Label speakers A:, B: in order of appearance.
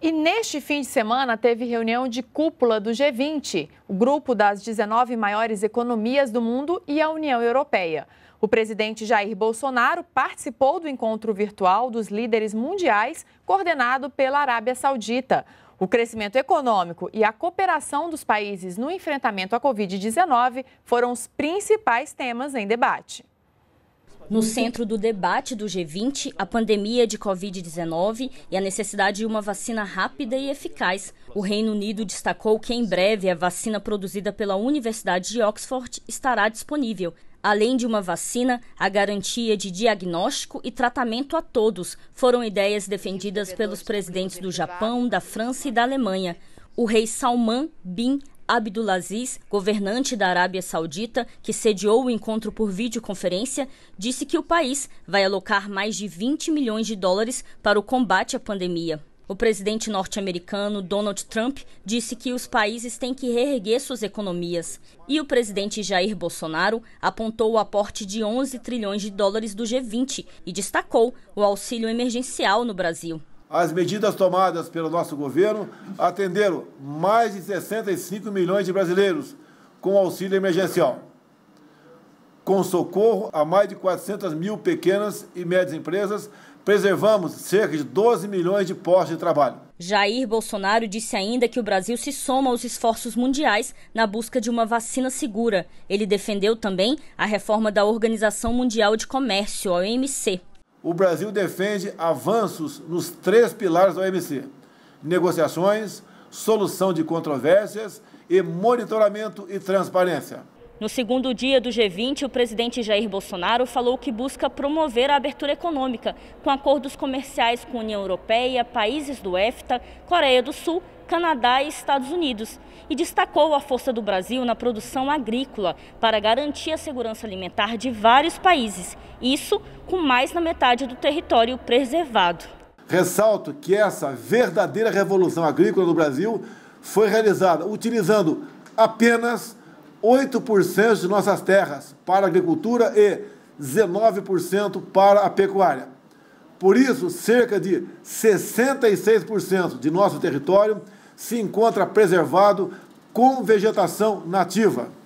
A: E neste fim de semana teve reunião de cúpula do G20, o grupo das 19 maiores economias do mundo e a União Europeia. O presidente Jair Bolsonaro participou do encontro virtual dos líderes mundiais coordenado pela Arábia Saudita. O crescimento econômico e a cooperação dos países no enfrentamento à Covid-19 foram os principais temas em debate. No centro
B: do debate do G20, a pandemia de Covid-19 e a necessidade de uma vacina rápida e eficaz. O Reino Unido destacou que em breve a vacina produzida pela Universidade de Oxford estará disponível. Além de uma vacina, a garantia de diagnóstico e tratamento a todos foram ideias defendidas pelos presidentes do Japão, da França e da Alemanha. O rei Salman bin Abdulaziz, governante da Arábia Saudita, que sediou o encontro por videoconferência, disse que o país vai alocar mais de 20 milhões de dólares para o combate à pandemia. O presidente norte-americano Donald Trump disse que os países têm que reerguer suas economias. E o presidente Jair Bolsonaro apontou o aporte de 11 trilhões de dólares do G20 e destacou o auxílio emergencial no Brasil
C: as medidas tomadas pelo nosso governo atenderam mais de 65 milhões de brasileiros com auxílio emergencial, com socorro a mais de 400 mil pequenas e médias empresas preservamos cerca de 12 milhões de postos de trabalho.
B: Jair Bolsonaro disse ainda que o Brasil se soma aos esforços mundiais na busca de uma vacina segura. Ele defendeu também a reforma da Organização Mundial de Comércio, OMC
C: o Brasil defende avanços nos três pilares da OMC: negociações, solução de controvérsias e monitoramento e transparência.
B: No segundo dia do G20, o presidente Jair Bolsonaro falou que busca promover a abertura econômica com acordos comerciais com a União Europeia, países do EFTA, Coreia do Sul, Canadá e Estados Unidos e destacou a força do Brasil na produção agrícola para garantir a segurança alimentar de vários países, isso com mais da metade do território preservado.
C: Ressalto que essa verdadeira revolução agrícola no Brasil foi realizada utilizando apenas 8% de nossas terras para a agricultura e 19% para a pecuária. Por isso, cerca de 66% de nosso território se encontra preservado com vegetação nativa.